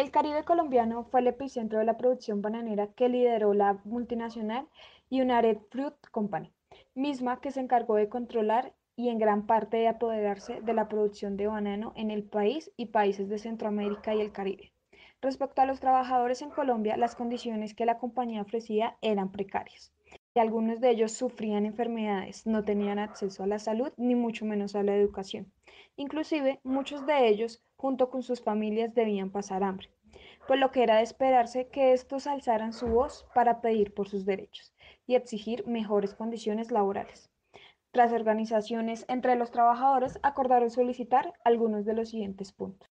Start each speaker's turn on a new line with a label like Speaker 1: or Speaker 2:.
Speaker 1: El Caribe colombiano fue el
Speaker 2: epicentro de la producción bananera que lideró la multinacional United Fruit Company, misma que se encargó de controlar y en gran parte de apoderarse de la producción de banano en el país y países de Centroamérica y el Caribe. Respecto a los trabajadores en Colombia, las condiciones que la compañía ofrecía eran precarias y algunos de ellos sufrían enfermedades, no tenían acceso a la salud ni mucho menos a la educación. Inclusive, muchos de ellos, junto con sus familias, debían pasar hambre, por pues lo que era de esperarse que estos alzaran su voz para pedir por sus derechos y exigir mejores condiciones laborales. Tras organizaciones entre los trabajadores acordaron solicitar
Speaker 1: algunos de los siguientes puntos.